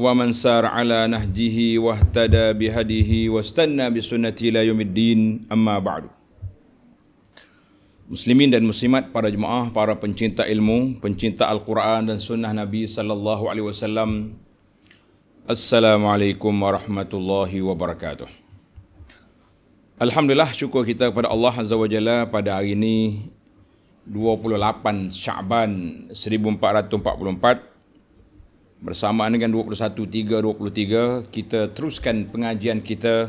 ومن سار على نهجه واهتدى بهديه واستنى بسنته لا يوم الدين أما بعد Muslimin dan muslimat, para jemaah, para pencinta ilmu, pencinta Al-Quran dan sunnah Nabi sallallahu alaihi wasallam. Assalamualaikum warahmatullahi wabarakatuh. Alhamdulillah syukur kita kepada Allah Azza Wajalla pada hari ini 28 Syaban 1444 bersamaan dengan 21.3.23 kita teruskan pengajian kita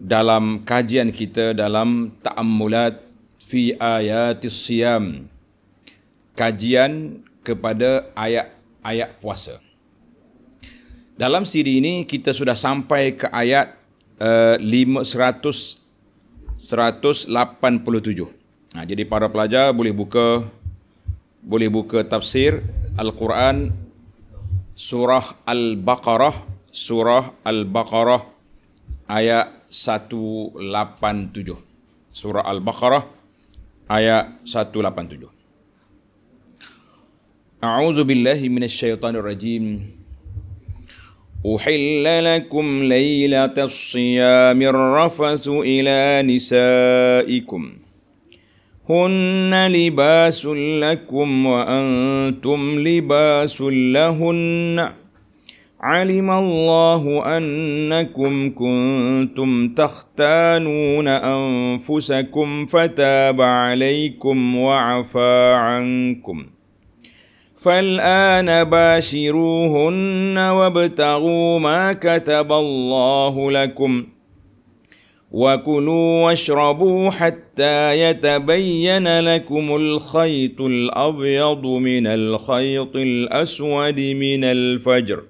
dalam kajian kita dalam ta'ammulat fi ayat siyam kajian kepada ayat-ayat puasa dalam siri ini kita sudah sampai ke ayat uh, 100, 187 nah, jadi para pelajar boleh buka boleh buka tafsir Al-Quran surah Al-Baqarah, surah Al-Baqarah ayat 187. Surah Al-Baqarah ayat 187. أعوذ بالله من الشيطان الرجيم أحل لكم ليلة الصيام الرفث إلى نسائكم هن لباس لكم وانتم لباس لهن علم الله انكم كنتم تختانون انفسكم فتاب عليكم وعفى عنكم فالان باشروهن وابتغوا ما كتب الله لكم وكلوا واشربوا حتى يتبين لكم الخيط الابيض من الخيط الاسود من الفجر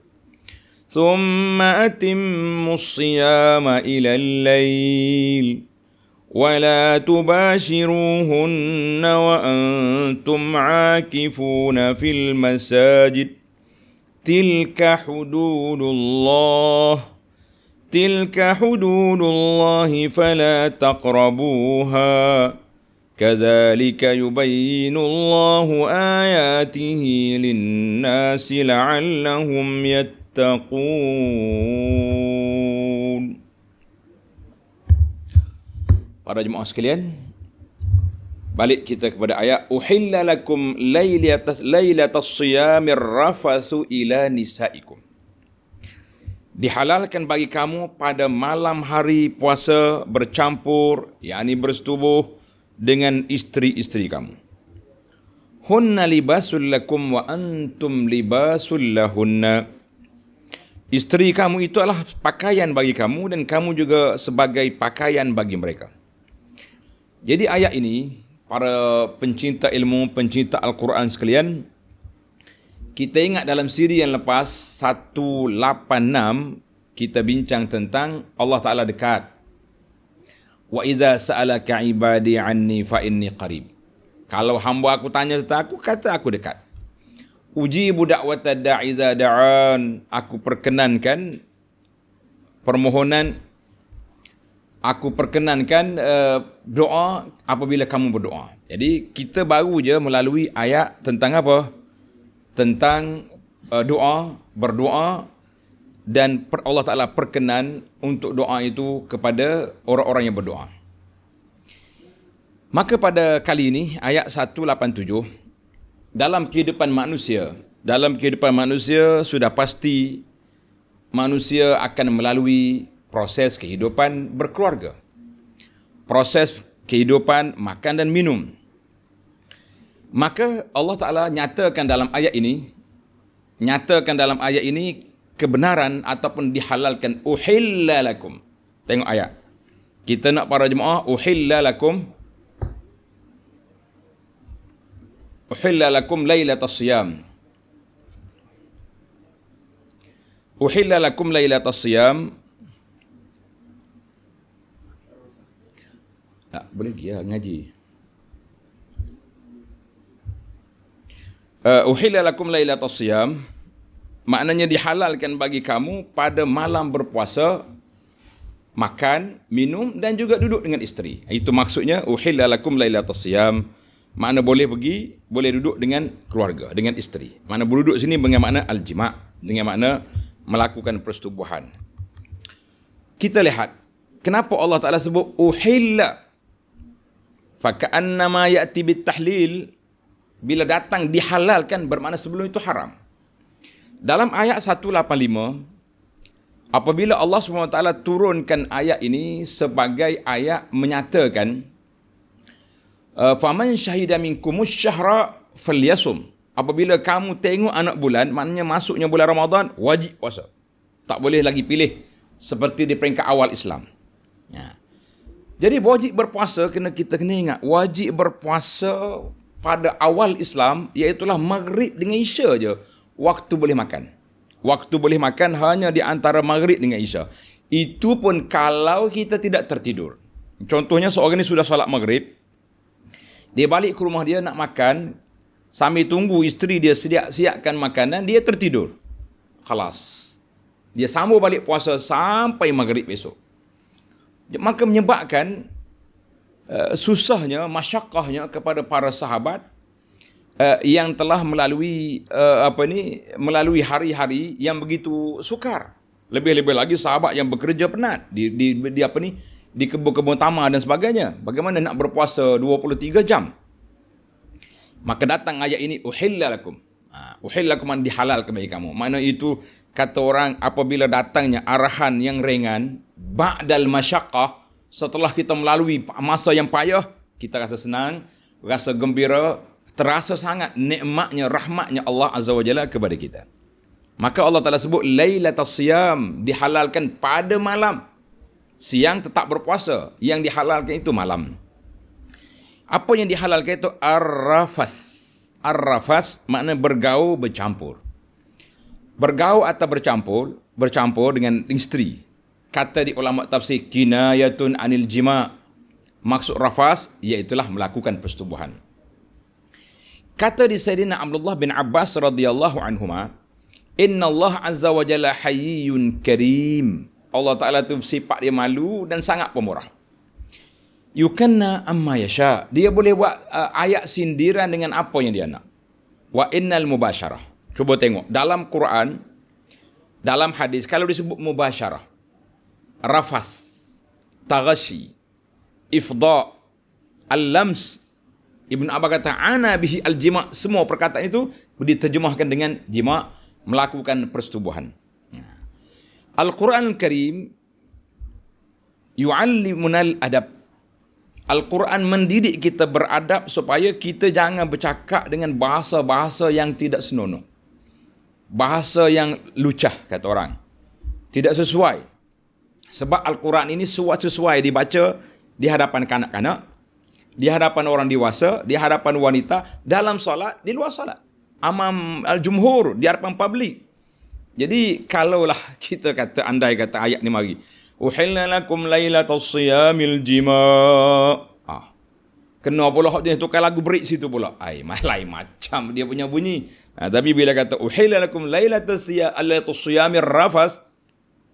ثم اتموا الصيام الى الليل ولا تباشروهن وانتم عاكفون في المساجد تلك حدود الله تلك حدود الله فلا تقربوها كذلك يبين الله آياته للناس لعلهم يتقون Para jemaah sekalian, balik kita kepada ayat uhilla lakum lailatas lailatas siyamir rafasu ila nisaikum. Dihalalkan bagi kamu pada malam hari puasa bercampur, yakni bersetubuh dengan istri-istri kamu. Hunna libasul lakum wa antum libasul lahunna. Isteri kamu itu adalah pakaian bagi kamu dan kamu juga sebagai pakaian bagi mereka. Jadi ayat ini, para pencinta ilmu, pencinta Al-Quran sekalian, kita ingat dalam siri yang lepas 186 kita bincang tentang Allah Taala dekat. Wa idza sa'alaka ibadi anni fa inni qarib. Kalau hamba aku tanya tentang aku kata aku dekat. Uji budak watada idza da'an aku perkenankan permohonan aku perkenankan uh, doa apabila kamu berdoa. Jadi kita baru je melalui ayat tentang apa? tentang uh, doa, berdoa dan per Allah Ta'ala perkenan untuk doa itu kepada orang-orang yang berdoa. Maka pada kali ini ayat 187 dalam kehidupan manusia, dalam kehidupan manusia sudah pasti manusia akan melalui proses kehidupan berkeluarga. Proses kehidupan makan dan minum. Maka Allah Ta'ala nyatakan dalam ayat ini, nyatakan dalam ayat ini kebenaran ataupun dihalalkan. Uhilla lakum. Tengok ayat. Kita nak para jemaah, uhilla lakum. Uhilla lakum laylatas siyam. Uhilla lakum laylatas siyam. Tak, boleh dia lah ngaji. Eh, uhilla lakum lailatul siyam maknanya dihalalkan bagi kamu pada malam berpuasa makan, minum dan juga duduk dengan isteri. Itu maksudnya uhilla lakum lailatul siyam makna boleh pergi, boleh duduk dengan keluarga, dengan isteri. Makna berduduk sini dengan makna al dengan makna melakukan persetubuhan. Kita lihat kenapa Allah Taala sebut uhilla fa ka'annama ya'ti bit bila datang dihalalkan bermakna sebelum itu haram. Dalam ayat 185, apabila Allah SWT turunkan ayat ini sebagai ayat menyatakan, فَمَنْ شَهِدَ مِنْكُمُ الشَّهْرَ فَلْيَسُمْ Apabila kamu tengok anak bulan, maknanya masuknya bulan Ramadan, wajib puasa. Tak boleh lagi pilih seperti di peringkat awal Islam. Ya. Jadi wajib berpuasa kena kita kena ingat wajib berpuasa pada awal Islam iaitulah maghrib dengan isya je waktu boleh makan. Waktu boleh makan hanya di antara maghrib dengan isya. Itu pun kalau kita tidak tertidur. Contohnya seorang ni sudah solat maghrib, dia balik ke rumah dia nak makan, sambil tunggu isteri dia sediak siapkan makanan, dia tertidur. Kelas. Dia sambung balik puasa sampai maghrib besok. Maka menyebabkan Eh, susahnya, masyakahnya kepada para sahabat eh, yang telah melalui eh, apa ni, melalui hari-hari yang begitu sukar. Lebih-lebih lagi sahabat yang bekerja penat di, di, di, apa ni, di kebun-kebun tamar dan sebagainya. Bagaimana nak berpuasa 23 jam? Maka datang ayat ini uhillalakum. Uh, ha, uhillakum man dihalal kepada kamu. Mana itu kata orang apabila datangnya arahan yang ringan ba'dal masyaqah setelah kita melalui masa yang payah, kita rasa senang, rasa gembira, terasa sangat nikmatnya, rahmatnya Allah Azza wa Jalla kepada kita. Maka Allah Ta'ala sebut, Laylatul Siyam dihalalkan pada malam. Siang tetap berpuasa. Yang dihalalkan itu malam. Apa yang dihalalkan itu? arrafas, arrafas ar makna bergaul bercampur. Bergaul atau bercampur, bercampur dengan isteri kata di ulama tafsir kinayatun anil jima maksud rafas ialah melakukan persetubuhan kata di sayyidina Abdullah bin Abbas radhiyallahu anhuma inna Allah azza wa jalla hayyun karim Allah taala tu sifat dia malu dan sangat pemurah yukanna amma yasha dia boleh buat uh, ayat sindiran dengan apa yang dia nak wa innal mubasharah cuba tengok dalam Quran dalam hadis kalau disebut mubasharah rafas, taghashi, ifda, al-lams. Ibn Abba kata, ana bihi al-jima. Semua perkataan itu diterjemahkan dengan jima, melakukan persetubuhan. Al-Quran Al-Karim yu'allimuna al-adab. Al-Quran mendidik kita beradab supaya kita jangan bercakap dengan bahasa-bahasa yang tidak senonoh. Bahasa yang lucah kata orang. Tidak sesuai. Sebab Al-Quran ini sesuai dibaca di hadapan kanak-kanak, di hadapan orang dewasa, di hadapan wanita, dalam solat, di luar solat. Amam al-jumhur, di hadapan publik. Jadi, kalaulah kita kata, andai kata ayat ni mari. Uhilna lakum laylatas siyamil jima' ah. Kena pula dia tukar lagu break situ pula. Ay, malai macam dia punya bunyi. Ah, tapi bila kata, Uhilna lakum laylatas siyamil rafas.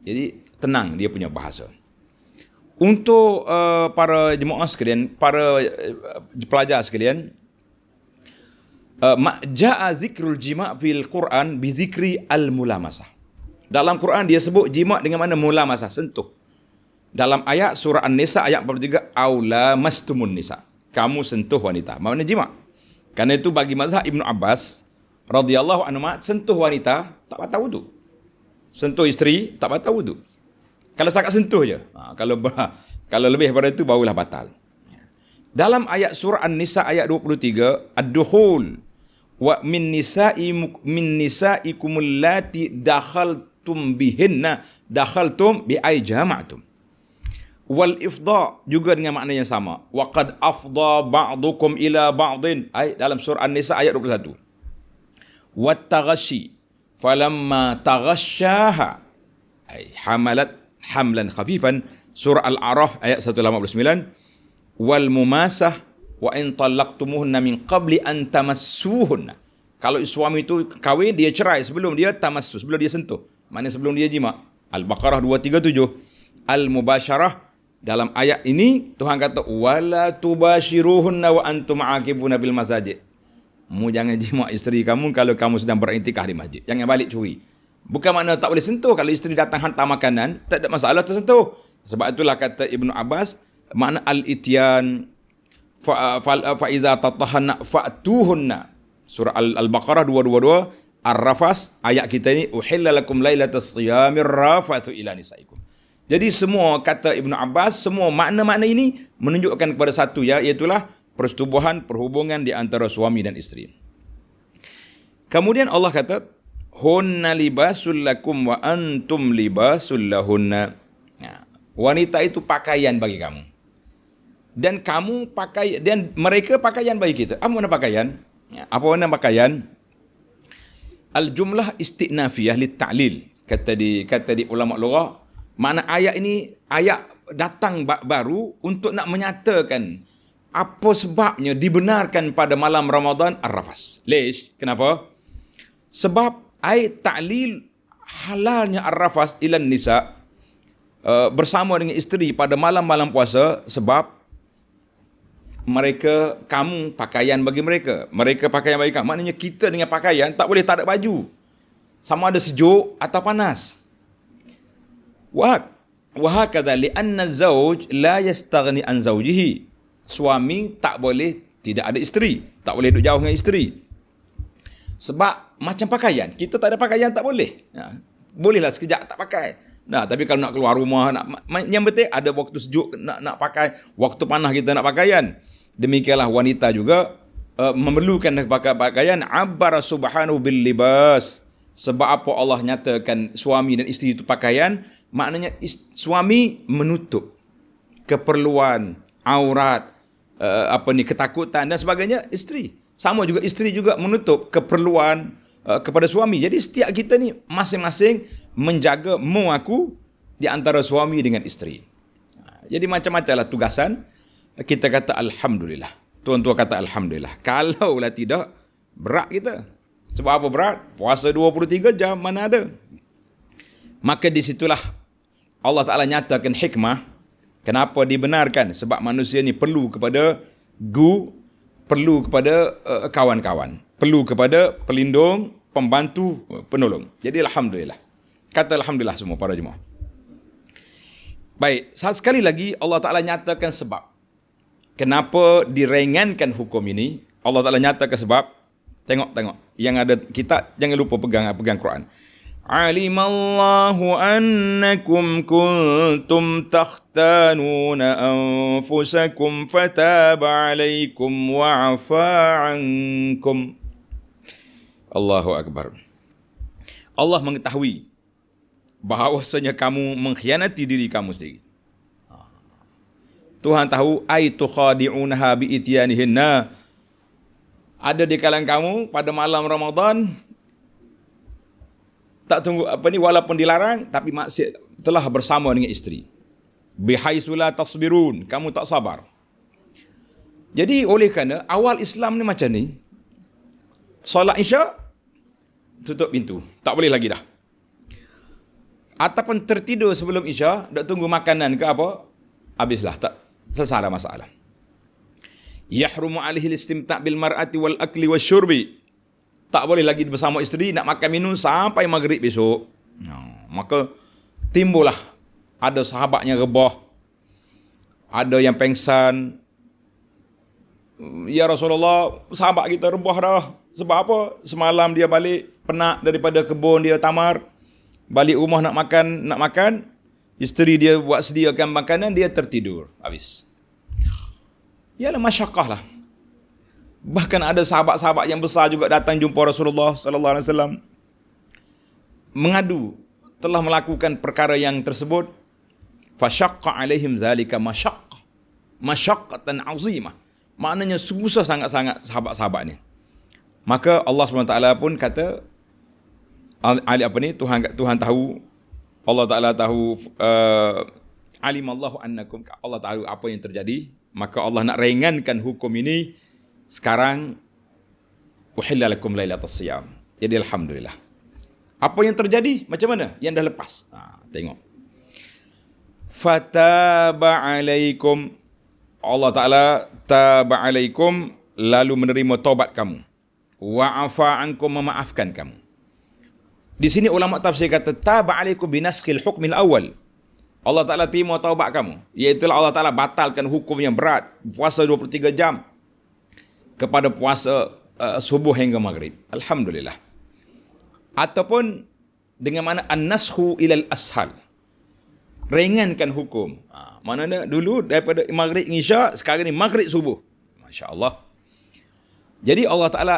Jadi, tenang dia punya bahasa. Untuk uh, para jemaah sekalian, para uh, pelajar sekalian, uh, ja'a zikrul jima' fil Quran bi zikri al mulamasah. Dalam Quran dia sebut jima' dengan mana mulamasah, sentuh. Dalam ayat surah An-Nisa ayat 43 aula mastumun nisa. Kamu sentuh wanita. Mana jima'? Karena itu bagi mazhab Ibn Abbas radhiyallahu anhu sentuh wanita tak patah wudu. Sentuh isteri tak patah wudu. Kalau setakat sentuh je. Ha, kalau kalau lebih daripada itu barulah batal. Dalam ayat surah An-Nisa ayat 23, ad-dukhul wa min nisa'i min nisa'ikum allati dakhaltum bihinna dakhaltum bi ay jama'tum. Wal ifda juga dengan makna yang sama. Wa qad afda ba'dukum ila ba'din. Ay, dalam surah An-Nisa ayat 21. Wat taghashi falamma taghashaha ay hamalat hamlan khafifan surah al-a'raf ayat 189 wal mumasah wa in talaqtumuhunna min qabli an tamassuhunna kalau suami itu kawin dia cerai sebelum dia tamassu sebelum dia sentuh mana sebelum dia jima al-baqarah 237 al-mubasharah dalam ayat ini Tuhan kata wala tubashiruhunna wa antum aqibuna bil masajid mu jangan jima isteri kamu kalau kamu sedang beriktikaf di masjid jangan balik curi Bukan makna tak boleh sentuh. Kalau isteri datang hantar makanan, tak ada masalah tersentuh. Sebab itulah kata Ibn Abbas, makna al-ityan fa'iza fa tuhunna Surah Al-Baqarah 222, Ar-Rafas, ayat kita ini, Uhillalakum laylatas siyamir rafatu ila nisaikum. Jadi semua kata Ibn Abbas, semua makna-makna ini menunjukkan kepada satu ya, iaitulah persetubuhan, perhubungan di antara suami dan isteri. Kemudian Allah kata, hunna libasul lakum wa antum libasul lahunna. Nah, ya. wanita itu pakaian bagi kamu. Dan kamu pakai dan mereka pakaian bagi kita. Apa mana pakaian? Ya, apa mana pakaian? Al jumlah istinafiyah li ta'lil. Kata di kata di ulama lughah, mana ayat ini ayat datang baru untuk nak menyatakan apa sebabnya dibenarkan pada malam Ramadan Ar-Rafas. Leish, kenapa? Sebab ayat ta'lil halalnya ar arrafas ilan nisa eh, bersama dengan isteri pada malam-malam puasa sebab mereka kamu pakaian bagi mereka mereka pakaian bagi kamu maknanya kita dengan pakaian tak boleh tak ada baju sama ada sejuk atau panas wahak wahakadha li'anna zawj la yastagni an zawjihi suami tak boleh tidak ada isteri tak boleh duduk jauh dengan isteri sebab macam pakaian, kita tak ada pakaian tak boleh. Ya. Bolehlah sekejap tak pakai. Nah, tapi kalau nak keluar rumah nak yang penting ada waktu sejuk nak nak pakai, waktu panas kita nak pakaian. Demikianlah wanita juga uh, memerlukan nak pakai pakaian abar subhanahu bil libas. Sebab apa Allah nyatakan suami dan isteri itu pakaian, maknanya is, suami menutup keperluan aurat uh, apa ni ketakutan dan sebagainya isteri sama juga isteri juga menutup keperluan uh, kepada suami. Jadi setiap kita ni masing-masing menjaga mu aku di antara suami dengan isteri. Uh, jadi macam-macamlah tugasan uh, kita kata alhamdulillah. Tuan-tuan kata alhamdulillah. Kalaulah tidak berat kita. Sebab apa berat? Puasa 23 jam mana ada. Maka di situlah Allah Taala nyatakan hikmah kenapa dibenarkan sebab manusia ni perlu kepada gu perlu kepada uh, kawan-kawan, perlu kepada pelindung, pembantu, eh, penolong. Jadi alhamdulillah. Kata alhamdulillah semua para jemaah. Baik, sekali lagi Allah Taala nyatakan sebab kenapa direngankan hukum ini? Allah Taala nyatakan sebab tengok-tengok yang ada kita jangan lupa pegang pegang Quran. علم الله أنكم كنتم تختانون أنفسكم فتاب عليكم وعفى عنكم الله أكبر Allah mengetahui bahawasanya kamu mengkhianati diri kamu sendiri. Tuhan tahu aitu khadi'unha bi'tiyanihinna. Ada di kalangan kamu pada malam Ramadan tak tunggu apa ni walaupun dilarang tapi maksiat telah bersama dengan isteri bihaisula tasbirun kamu tak sabar jadi oleh kerana awal Islam ni macam ni solat isya tutup pintu tak boleh lagi dah ataupun tertidur sebelum isya dak tunggu makanan ke apa habislah tak selesai masalah yahrumu alaihi istimta' bil mar'ati wal akli wasyurbi tak boleh lagi bersama isteri nak makan minum sampai maghrib besok no. Ya, maka timbullah ada sahabatnya rebah ada yang pengsan ya Rasulullah sahabat kita rebah dah sebab apa semalam dia balik penat daripada kebun dia tamar balik rumah nak makan nak makan isteri dia buat sediakan makanan dia tertidur habis ialah masyakah lah Bahkan ada sahabat-sahabat yang besar juga datang jumpa Rasulullah sallallahu alaihi wasallam mengadu telah melakukan perkara yang tersebut fashaqqa alaihim zalika mashaq mashaqqatan azimah maknanya susah sangat-sangat sahabat-sahabat ni maka Allah SWT pun kata Ali apa ni Tuhan Tuhan tahu Allah Taala tahu uh, alimallahu annakum Allah tahu apa yang terjadi maka Allah nak ringankan hukum ini sekarang uhillalakum lailatul siyam. Jadi alhamdulillah. Apa yang terjadi? Macam mana? Yang dah lepas. Ha, tengok. Fataba alaikum. Allah Ta'ala taba alaikum lalu menerima taubat kamu. Wa'afa ankum memaafkan kamu. Di sini ulama tafsir kata taba alaikum binaskil hukmil awal. Allah Ta'ala terima taubat kamu. Iaitulah Allah Ta'ala batalkan hukum yang berat. Puasa 23 jam kepada puasa uh, subuh hingga maghrib. Alhamdulillah. Ataupun dengan mana annashu ilal ashal. Ringankan hukum. Ha, mana ada dulu daripada maghrib isya sekarang ni maghrib subuh. Masya-Allah. Jadi Allah Taala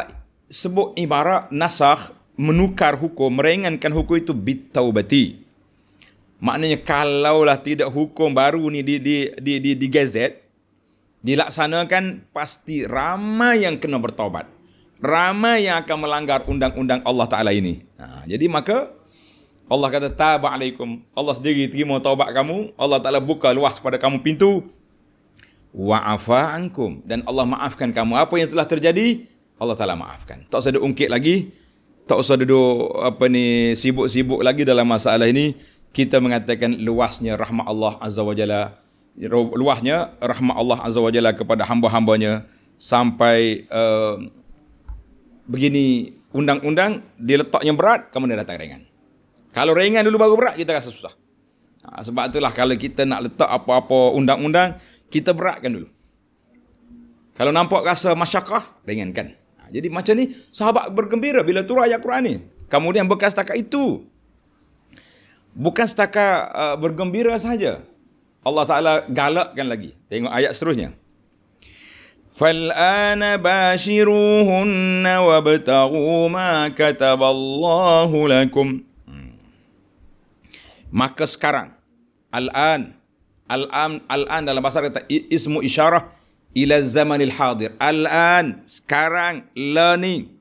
sebut ibarat nasakh menukar hukum, meringankan hukum itu bitaubati. Maknanya kalaulah tidak hukum baru ni di di di di, di gazette, dilaksanakan pasti ramai yang kena bertobat, Ramai yang akan melanggar undang-undang Allah Taala ini. Nah, ha, jadi maka Allah kata taba alaikum. Allah sendiri terima taubat kamu. Allah Taala buka luas pada kamu pintu. Wa'afa ankum dan Allah maafkan kamu. Apa yang telah terjadi? Allah Taala maafkan. Tak usah diungkit lagi. Tak usah duduk apa ni sibuk-sibuk lagi dalam masalah ini. Kita mengatakan luasnya rahmat Allah Azza wa Jalla luahnya rahmat Allah Azza wajalla kepada hamba-hambanya sampai uh, begini undang-undang diletaknya berat kamu mana datang ringan. Kalau ringan dulu baru berat kita rasa susah. Ha, sebab itulah kalau kita nak letak apa-apa undang-undang kita beratkan dulu. Kalau nampak rasa masyakah ringankan. Ha, jadi macam ni sahabat bergembira bila turun ayat Quran ni. Kemudian bekas setakat itu. Bukan setakat uh, bergembira saja. Allah Ta'ala galakkan lagi. Tengok ayat seterusnya. فَالْآنَ بَاشِرُوهُنَّ وَبْتَغُوا مَا كَتَبَ اللَّهُ lakum". Hmm. Maka sekarang, al-an, al-an, al-an dalam bahasa kata ismu isyarah ila zamanil hadir. Al-an, sekarang, learning.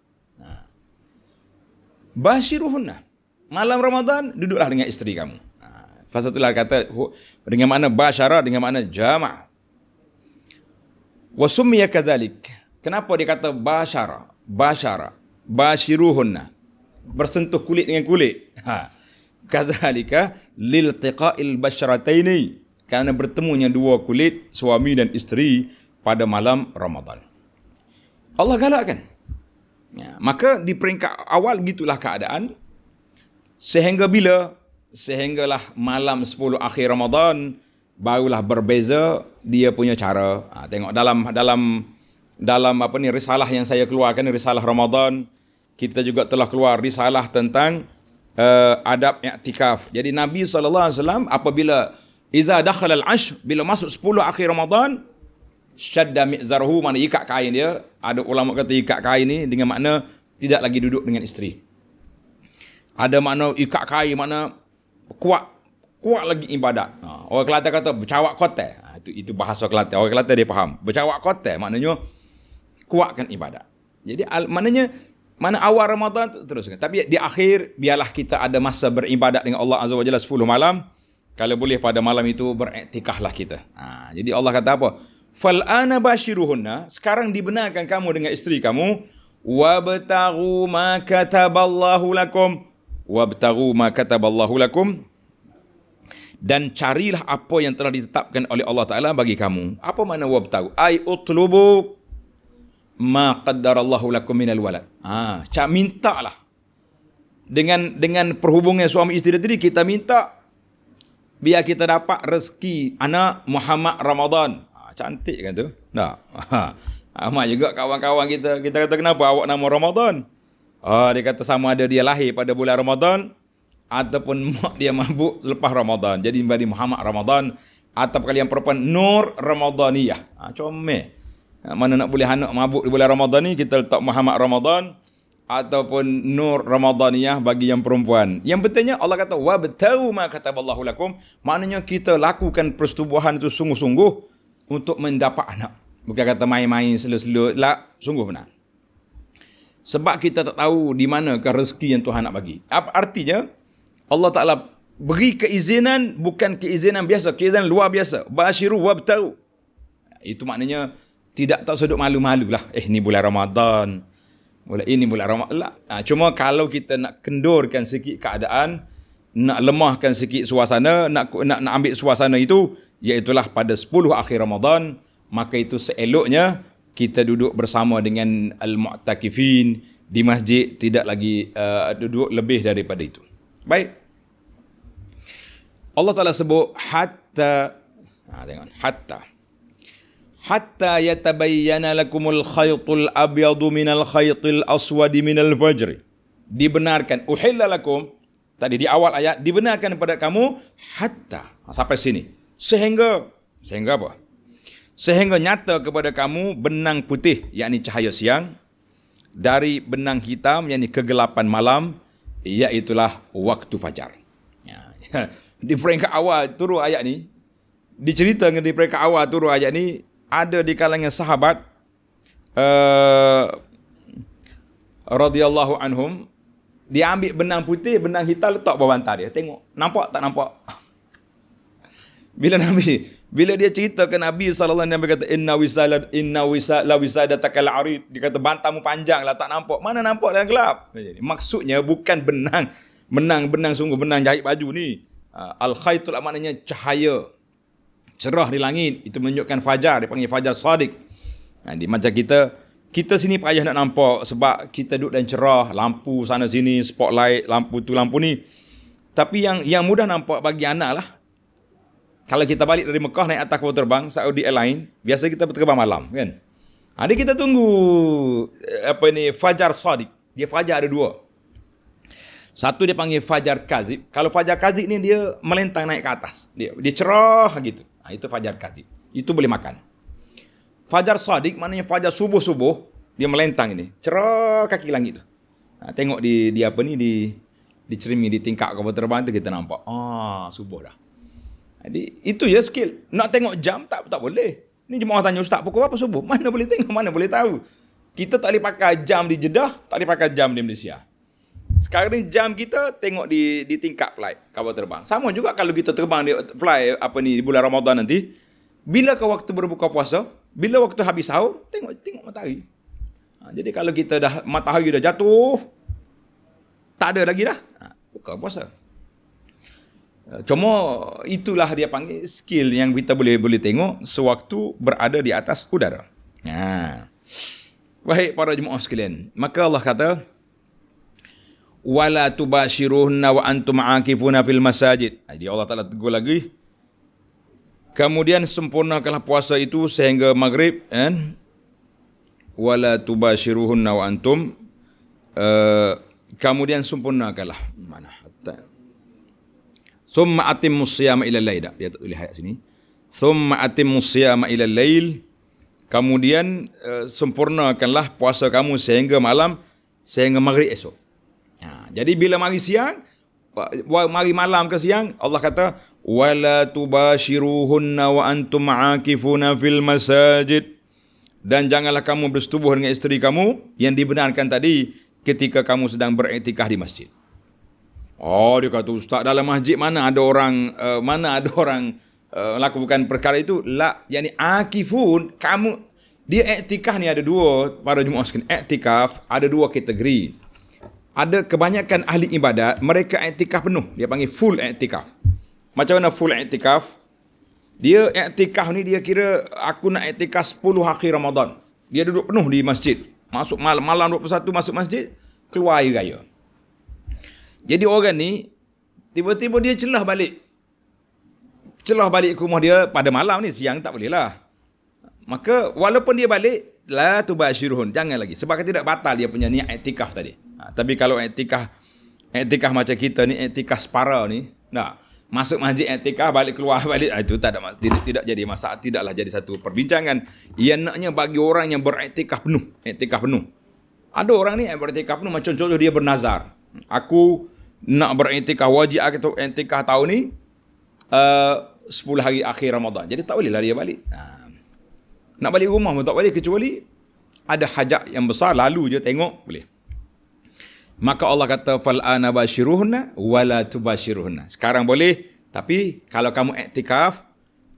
Bashiruhunna. Malam Ramadan, duduklah dengan isteri kamu. Salah satu lah kata dengan makna basyara dengan makna jama'. Wa summiya kadzalik. Kenapa dia kata basyara? Basyara. Bashiruhunna. Bersentuh kulit dengan kulit. Ha. Kadzalika liltiqa'il basyarataini. Karena bertemunya dua kulit suami dan isteri pada malam Ramadan. Allah galakkan. Ya, maka di peringkat awal gitulah keadaan sehingga bila sehinggalah malam 10 akhir Ramadan barulah berbeza dia punya cara. Ha, tengok dalam dalam dalam apa ni risalah yang saya keluarkan risalah Ramadan kita juga telah keluar risalah tentang uh, adab i'tikaf. Jadi Nabi saw alaihi wasallam apabila iza dakhala al-ash bila masuk 10 akhir Ramadan syadda mizarhu mana ikat kain dia ada ulama kata ikat kain ni dengan makna tidak lagi duduk dengan isteri ada makna ikat kain makna kuat kuat lagi ibadat. Ha, orang Kelantan kata bercawak kote. Ha, itu itu bahasa Kelantan. Orang Kelantan dia faham. Bercawak kote maknanya kuatkan ibadat. Jadi al, maknanya mana awal Ramadan tu teruskan. Tapi di akhir biarlah kita ada masa beribadat dengan Allah Azza wa Jalla 10 malam. Kalau boleh pada malam itu beriktikahlah kita. Ha, jadi Allah kata apa? Fal ana bashiruhunna, sekarang dibenarkan kamu dengan isteri kamu wa bataghu ma kataballahu lakum wabtaru ma kataballahu lakum dan carilah apa yang telah ditetapkan oleh Allah Taala bagi kamu. Apa makna wabtaru? Ai utlubu ma qaddarallahu lakum minal walad. Ha, cak mintalah. Dengan dengan perhubungan suami isteri tadi kita minta biar kita dapat rezeki anak Muhammad Ramadan. Ha, cantik kan tu? Tak. Ha. Amat juga kawan-kawan kita. Kita kata kenapa awak nama Ramadan? Uh, dia kata sama ada dia lahir pada bulan Ramadan ataupun mak dia mabuk selepas Ramadan. Jadi bagi Muhammad Ramadan atau kalian perempuan Nur Ramadaniyah. Ha, comel. Ha, mana nak boleh anak mabuk di bulan Ramadan ni kita letak Muhammad Ramadan ataupun Nur Ramadaniyah bagi yang perempuan. Yang pentingnya Allah kata wa batau ma kataballahu lakum. Maknanya kita lakukan persetubuhan itu sungguh-sungguh untuk mendapat anak. Bukan kata main-main selo-selo. Lah, sungguh benar. Sebab kita tak tahu di manakah rezeki yang Tuhan nak bagi. Apa artinya? Allah Ta'ala beri keizinan bukan keizinan biasa. Keizinan luar biasa. Bashiru wa betaru. Itu maknanya tidak tak sedut malu-malu lah. Eh ni bulan Ramadan. Bulan ini bulan Ramadan. Lah. Ha, cuma kalau kita nak kendurkan sikit keadaan. Nak lemahkan sikit suasana. Nak, nak, nak ambil suasana itu. Iaitulah pada 10 akhir Ramadan. Maka itu seeloknya kita duduk bersama dengan al-mu'takifin di masjid tidak lagi uh, duduk lebih daripada itu. Baik. Allah Taala sebut hatta ha tengok hatta hatta yatabayyana lakumul khaytul abyadu minal khaytil aswadi minal fajri dibenarkan uhilla lakum tadi di awal ayat dibenarkan kepada kamu hatta ha, sampai sini sehingga sehingga apa sehingga nyata kepada kamu benang putih yakni cahaya siang dari benang hitam yakni kegelapan malam iaitulah waktu fajar. Ya. Di peringkat awal turun ayat ni diceritakan di peringkat awal turun ayat ni ada di kalangan sahabat uh, radhiyallahu anhum dia ambil benang putih, benang hitam letak bawah bantal dia. Tengok, nampak tak nampak? Bila nampak bila dia cerita ke Nabi sallallahu alaihi wasallam berkata inna wisala inna wisala wisada takal arid dia kata bantamu lah tak nampak mana nampak dalam gelap maksudnya bukan benang menang benang sungguh benang jahit baju ni ha, al khaitul lah maknanya cahaya cerah di langit itu menunjukkan fajar panggil fajar sadiq ha, di macam kita kita sini payah nak nampak sebab kita duduk dan cerah lampu sana sini spotlight lampu tu lampu ni tapi yang yang mudah nampak bagi anak lah kalau kita balik dari Mekah naik atas kapal terbang Saudi Airlines, biasa kita terbang malam kan. Ada ha, kita tunggu eh, apa ini Fajar Sadiq. Dia Fajar ada dua. Satu dia panggil Fajar Kazib. Kalau Fajar Kazib ni dia melentang naik ke atas. Dia, dia cerah gitu. Nah, ha, itu Fajar Kazib. Itu boleh makan. Fajar Sadiq maknanya Fajar subuh-subuh dia melentang ini. Cerah kaki langit tu. Nah, ha, tengok di di apa ni di di cermin di tingkap kapal terbang tu kita nampak. Ah, subuh dah. Jadi itu ya skill. Nak tengok jam tak tak boleh. Ni jemaah tanya ustaz pukul apa subuh? Mana boleh tengok? Mana boleh tahu? Kita tak boleh pakai jam di Jeddah, tak boleh pakai jam di Malaysia. Sekarang ni jam kita tengok di di tingkat flight kapal terbang. Sama juga kalau kita terbang di flight apa ni di bulan Ramadan nanti. Bila ke waktu berbuka puasa? Bila waktu habis sahur? Tengok tengok matahari. Ha, jadi kalau kita dah matahari dah jatuh tak ada lagi dah. Ha, buka puasa cuma itulah dia panggil skill yang kita boleh boleh tengok sewaktu berada di atas udara. Ha. Baik para jemaah sekalian, maka Allah kata wala tubashiruhunna wa antum aakifuna fil masajid. Ha, jadi Allah Taala tegur lagi. Kemudian sempurnakanlah puasa itu sehingga maghrib kan. Wala tubashiruhunna wa antum uh, kemudian sempurnakanlah. Mana Thumma atim musyama ila lail. Dia tak tulis ayat sini. Thumma atim musyama ila lail. Kemudian uh, sempurnakanlah puasa kamu sehingga malam, sehingga maghrib esok. Ha, jadi bila mari siang, mari malam ke siang, Allah kata, Wala tubashiruhunna wa antum aakifuna fil masajid. Dan janganlah kamu bersetubuh dengan isteri kamu yang dibenarkan tadi ketika kamu sedang beriktikah di masjid. Oh dia kata ustaz dalam masjid mana ada orang uh, mana ada orang uh, eh, lakukan perkara itu la yakni akifun kamu dia iktikaf ni ada dua pada jemaah sekalian iktikaf ada dua kategori ada kebanyakan ahli ibadat mereka iktikaf penuh dia panggil full iktikaf macam mana full iktikaf dia iktikaf ni dia kira aku nak iktikaf 10 hari Ramadan dia duduk penuh di masjid masuk malam malam 21 masuk masjid keluar air raya jadi orang ni tiba-tiba dia celah balik. Celah balik ke rumah dia pada malam ni siang tak boleh lah. Maka walaupun dia balik la tubashirhun jangan lagi sebab kita tidak batal dia punya niat iktikaf tadi. Ha, tapi kalau iktikaf iktikaf macam kita ni iktikaf separa ni nah masuk masjid iktikaf balik keluar balik ah, itu tak ada tidak, tidak jadi masalah tidaklah jadi satu perbincangan yang naknya bagi orang yang beriktikaf penuh iktikaf penuh ada orang ni yang beriktikaf penuh macam contoh dia bernazar Aku nak beriktikah wajib aku iktikah tahun ni eh, uh, 10 hari akhir Ramadan. Jadi tak boleh lah dia balik. Ha. Nak balik rumah pun tak boleh kecuali ada hajat yang besar lalu je tengok boleh. Maka Allah kata fal ana bashiruhna wala tubashiruhna. Sekarang boleh tapi kalau kamu iktikaf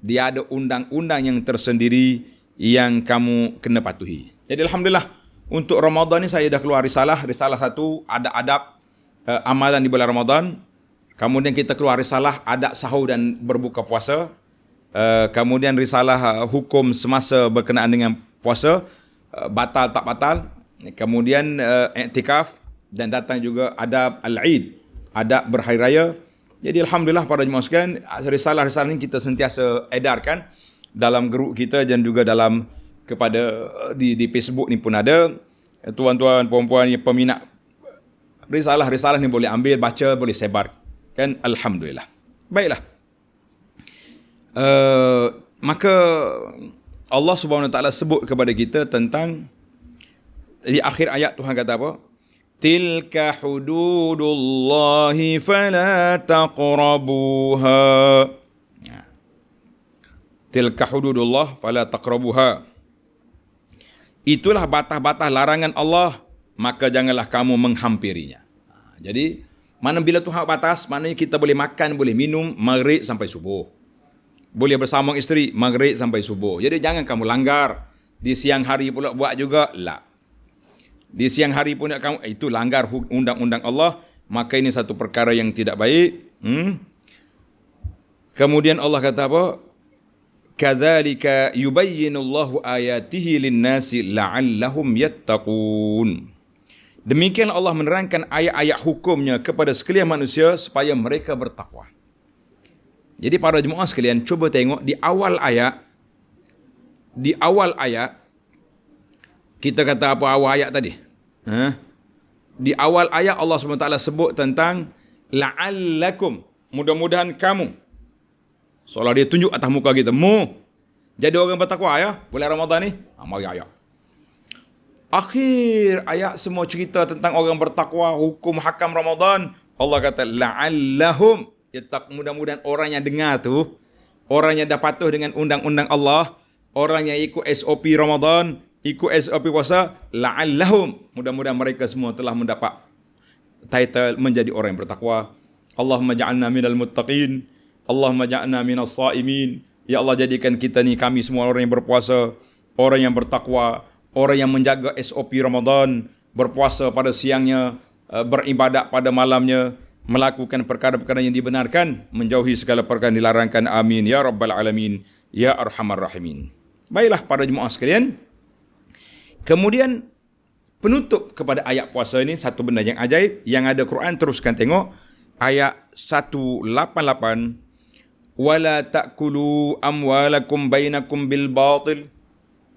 dia ada undang-undang yang tersendiri yang kamu kena patuhi. Jadi alhamdulillah untuk Ramadan ni saya dah keluar risalah, risalah satu ada adab uh, amalan di bulan Ramadan. Kemudian kita keluar risalah adat sahur dan berbuka puasa. Uh, kemudian risalah uh, hukum semasa berkenaan dengan puasa uh, batal tak batal. Kemudian uh, iktikaf dan datang juga adab al-Eid, adab berhari raya. Jadi alhamdulillah para jemaah sekalian, risalah-risalah ini kita sentiasa edarkan dalam grup kita dan juga dalam kepada di di Facebook ni pun ada tuan-tuan puan-puan yang peminat risalah-risalah ni boleh ambil, baca, boleh sebar. Kan? Alhamdulillah. Baiklah. Uh, maka Allah Subhanahu Wa Taala sebut kepada kita tentang di akhir ayat Tuhan kata apa? Tilka hududullah fala taqrabuha. Ya. Tilka hududullah fala taqrabuha. Itulah batas-batas larangan Allah maka janganlah kamu menghampirinya. Ha, jadi, mana bila Tuhan batas, maknanya kita boleh makan, boleh minum, maghrib sampai subuh. Boleh bersama isteri, maghrib sampai subuh. Jadi, jangan kamu langgar. Di siang hari pula buat juga, lah. Di siang hari pun nak kamu, eh, itu langgar undang-undang Allah. Maka ini satu perkara yang tidak baik. Hmm? Kemudian Allah kata apa? Kadzalika yubayyinullahu ayatihi lin-nasi la'allahum yattaqun. Demikian Allah menerangkan ayat-ayat hukumnya kepada sekalian manusia supaya mereka bertakwa. Jadi para jemaah sekalian cuba tengok di awal ayat di awal ayat kita kata apa awal ayat tadi? Ha? Di awal ayat Allah SWT sebut tentang la'allakum mudah-mudahan kamu seolah dia tunjuk atas muka kita mu jadi orang bertakwa ya bulan Ramadan ni amal ha, ayat akhir ayat semua cerita tentang orang bertakwa hukum hakam Ramadan Allah kata la'allahum ya, tak mudah-mudahan orang yang dengar tu orang yang dah patuh dengan undang-undang Allah orang yang ikut SOP Ramadan ikut SOP puasa la'allahum mudah-mudahan mereka semua telah mendapat title menjadi orang yang bertakwa Allahumma ja'alna minal muttaqin Allahumma ja'alna minas saimin ya Allah jadikan kita ni kami semua orang yang berpuasa orang yang bertakwa orang yang menjaga SOP Ramadan, berpuasa pada siangnya, eh, beribadat pada malamnya, melakukan perkara-perkara yang dibenarkan, menjauhi segala perkara yang dilarangkan. Amin. Ya Rabbal Alamin. Ya Arhamar Rahimin. Baiklah para jemaah sekalian. Kemudian penutup kepada ayat puasa ini satu benda yang ajaib yang ada Quran teruskan tengok ayat 188 wala takulu amwalakum bainakum bil batil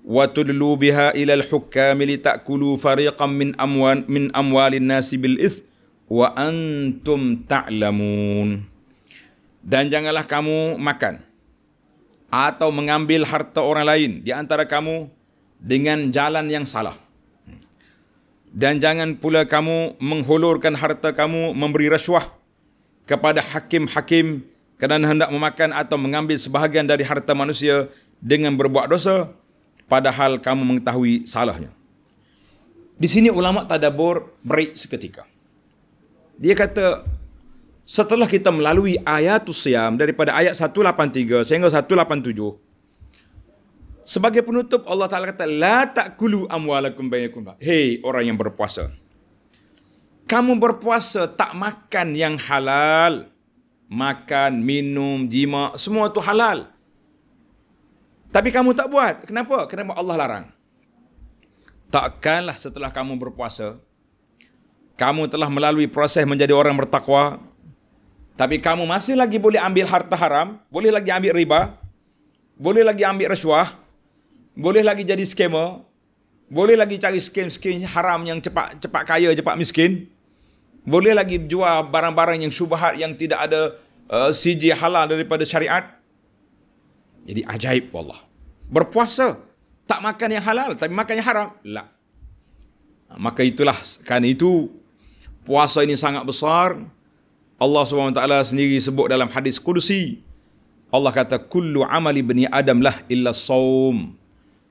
وتدلوا بها إلى الحكام لتأكلوا فريقا من أموال من أموال الناس بالإثم وأنتم تعلمون Dan janganlah kamu makan atau mengambil harta orang lain di antara kamu dengan jalan yang salah. Dan jangan pula kamu menghulurkan harta kamu memberi rasuah kepada hakim-hakim kerana hendak memakan atau mengambil sebahagian dari harta manusia dengan berbuat dosa padahal kamu mengetahui salahnya. Di sini ulama tadabur break seketika. Dia kata setelah kita melalui ayat siam daripada ayat 183 sehingga 187 sebagai penutup Allah Taala kata la takulu amwalakum bainakum. Hei orang yang berpuasa. Kamu berpuasa tak makan yang halal. Makan, minum, jima, semua itu halal. Tapi kamu tak buat. Kenapa? Kenapa Allah larang? Takkanlah setelah kamu berpuasa, kamu telah melalui proses menjadi orang bertakwa, tapi kamu masih lagi boleh ambil harta haram, boleh lagi ambil riba, boleh lagi ambil rasuah, boleh lagi jadi skema, boleh lagi cari skim-skim haram yang cepat cepat kaya, cepat miskin, boleh lagi jual barang-barang yang subahat yang tidak ada uh, eh, CG halal daripada syariat, jadi ajaib Allah. Berpuasa. Tak makan yang halal. Tapi makan yang haram. La. Ha, maka itulah. Kerana itu. Puasa ini sangat besar. Allah SWT sendiri sebut dalam hadis kudusi. Allah kata. Kullu amali bani Adam lah illa saum.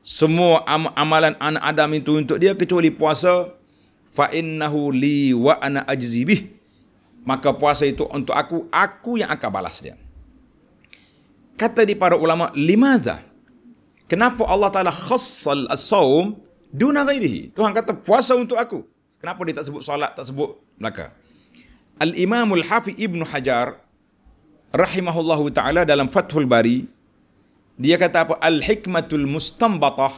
Semua am- amalan anak Adam itu untuk dia. Kecuali puasa. Fa innahu li wa ana ajzibih. Maka puasa itu untuk aku. Aku yang akan balas dia kata di para ulama limaza kenapa Allah taala khassal as sawm duna ghairihi Tuhan kata puasa untuk aku kenapa dia tak sebut solat tak sebut belaka Al-Imam Al-Hafi Ibn Hajar rahimahullahu taala dalam Fathul Bari dia kata apa al-hikmatul mustanbatah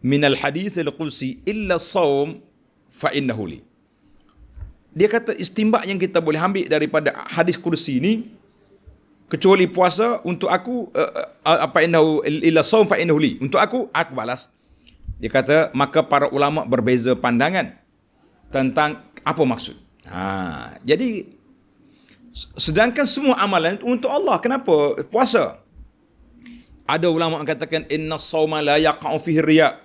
min al-hadis al-qudsi illa sawm fa innahu li dia kata istimbak yang kita boleh ambil daripada hadis kursi ini kecuali puasa untuk aku uh, apa innahu illa saum fa innahu li untuk aku aku balas dia kata maka para ulama berbeza pandangan tentang apa maksud ha jadi sedangkan semua amalan untuk Allah kenapa puasa ada ulama mengatakan inna sauma la yaqa'u fihi riya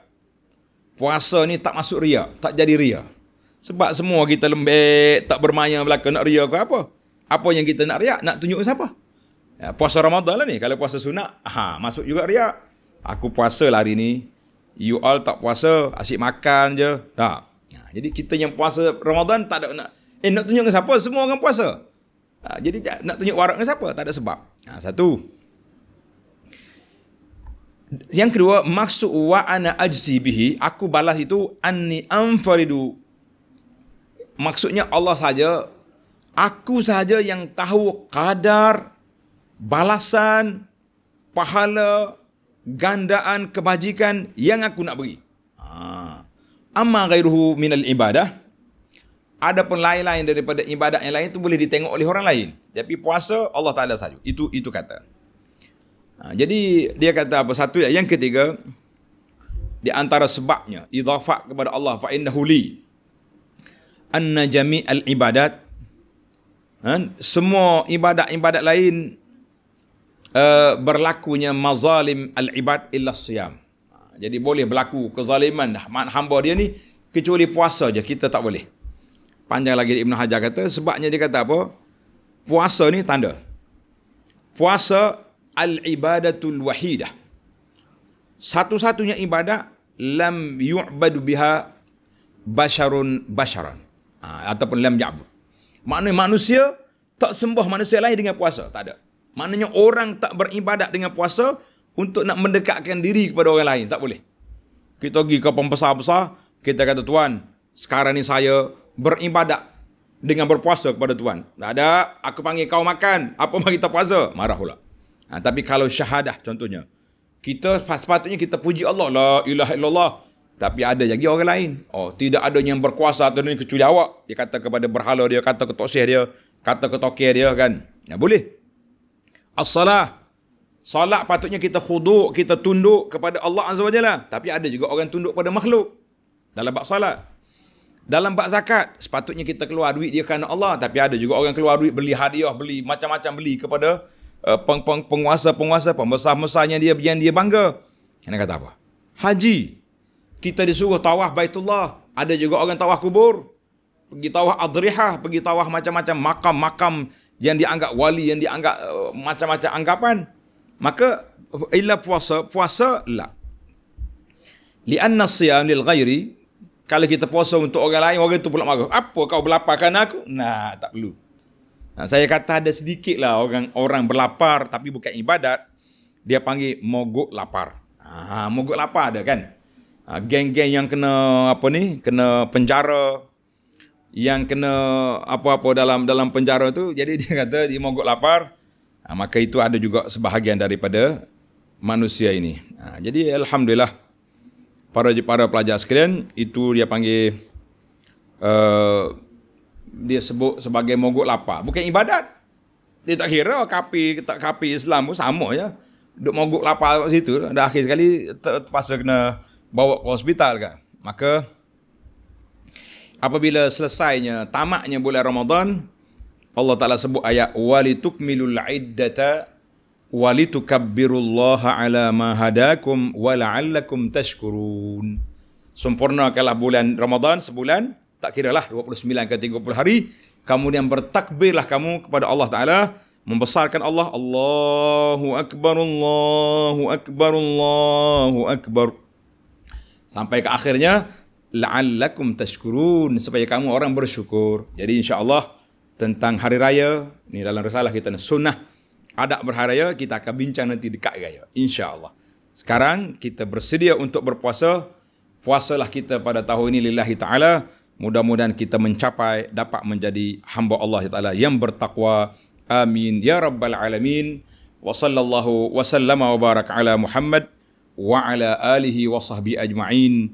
puasa ni tak masuk riya tak jadi riya sebab semua kita lembek tak bermaya belaka nak riya ke apa apa yang kita nak riak nak tunjuk siapa Ya, puasa Ramadan lah ni. Kalau puasa sunat, ha, masuk juga riak. Aku puasa lah hari ni. You all tak puasa, asyik makan je. Tak. Ha. ha, jadi kita yang puasa Ramadan tak ada nak. Eh, nak tunjuk dengan siapa? Semua orang puasa. Ha, jadi nak tunjuk warak dengan siapa? Tak ada sebab. Ha, satu. Yang kedua, maksud wa ana ajzi bihi, aku balas itu anni amfaridu. Maksudnya Allah saja aku saja yang tahu kadar balasan, pahala, gandaan kebajikan yang aku nak beri. Ha. Amma ghairuhu minal ibadah. Ada pun lain-lain daripada ibadat yang lain itu boleh ditengok oleh orang lain. Tapi puasa Allah Ta'ala sahaja. Itu itu kata. Ha. jadi dia kata apa? Satu ya. Yang ketiga, di antara sebabnya, idhafak kepada Allah fa'indahu li. Anna jami'al ibadat. Ha. semua ibadat-ibadat lain Eh, berlakunya mazalim al-ibad illa siyam. Jadi boleh berlaku kezaliman dah. Mak hamba dia ni kecuali puasa je kita tak boleh. Panjang lagi Ibn Hajar kata sebabnya dia kata apa? Puasa ni tanda. Puasa al-ibadatul wahidah. Satu-satunya ibadah lam yu'badu biha basharun basharan. Ha, ataupun lam ya'bud. Maknanya manusia tak sembah manusia lain dengan puasa. Tak ada. Maknanya orang tak beribadat dengan puasa untuk nak mendekatkan diri kepada orang lain. Tak boleh. Kita pergi ke pembesar-besar, kita kata, Tuhan sekarang ni saya beribadat dengan berpuasa kepada Tuhan. Tak ada, aku panggil kau makan. Apa mari kita puasa? Marah pula. Ha, tapi kalau syahadah contohnya, kita sepatutnya kita puji Allah. La ilaha illallah. Tapi ada lagi orang lain. Oh, tidak ada yang berkuasa atau ini kecuali awak. Dia kata kepada berhala dia, kata ketok dia, kata ketokir dia kan. Ya, boleh as-salah. Salat patutnya kita khuduk, kita tunduk kepada Allah Azza Wajalla. Tapi ada juga orang tunduk kepada makhluk dalam bab salat. Dalam bab zakat, sepatutnya kita keluar duit dia kerana Allah. Tapi ada juga orang keluar duit beli hadiah, beli macam-macam beli kepada uh, penguasa-penguasa, pembesar-pembesarnya dia yang dia bangga. Kena kata apa? Haji. Kita disuruh tawah baitullah. Ada juga orang tawah kubur. Pergi tawah adriha, pergi tawah macam-macam makam-makam yang dianggap wali, yang dianggap uh, macam-macam anggapan. Maka illa puasa, puasa lah. Lianna siyam lil ghairi, kalau kita puasa untuk orang lain, orang itu pula marah. Apa kau berlaparkan aku? Nah, tak perlu. Nah, saya kata ada sedikit lah orang, orang berlapar tapi bukan ibadat. Dia panggil mogok lapar. Ah, mogok lapar ada kan? Ah, geng-geng yang kena apa ni? Kena penjara yang kena apa-apa dalam dalam penjara tu jadi dia kata dia mogok lapar ha, maka itu ada juga sebahagian daripada manusia ini ha, jadi alhamdulillah para para pelajar sekalian itu dia panggil uh, dia sebut sebagai mogok lapar bukan ibadat dia tak kira kapi tak kapi Islam pun sama ya duk mogok lapar kat situ dah akhir sekali terpaksa kena bawa ke hospital kan maka apabila selesainya tamaknya bulan Ramadan Allah Taala sebut ayat walitukmilul iddata walitukabbirullaha ala ma hadakum wa la'allakum tashkurun sempurnakanlah bulan Ramadan sebulan tak kiralah 29 ke 30 hari kamu yang bertakbirlah kamu kepada Allah Taala membesarkan Allah Allahu akbar Allahu akbar Allahu akbar sampai ke akhirnya la'allakum tashkurun supaya kamu orang bersyukur. Jadi insya-Allah tentang hari raya ni dalam risalah kita ni sunnah ada berhari raya kita akan bincang nanti dekat raya insya-Allah. Sekarang kita bersedia untuk berpuasa. Puasalah kita pada tahun ini lillahi taala. Mudah-mudahan kita mencapai dapat menjadi hamba Allah taala yang bertakwa. Amin ya rabbal alamin. Wa sallallahu wa sallama wa baraka ala Muhammad wa ala alihi wa sahbi ajma'in.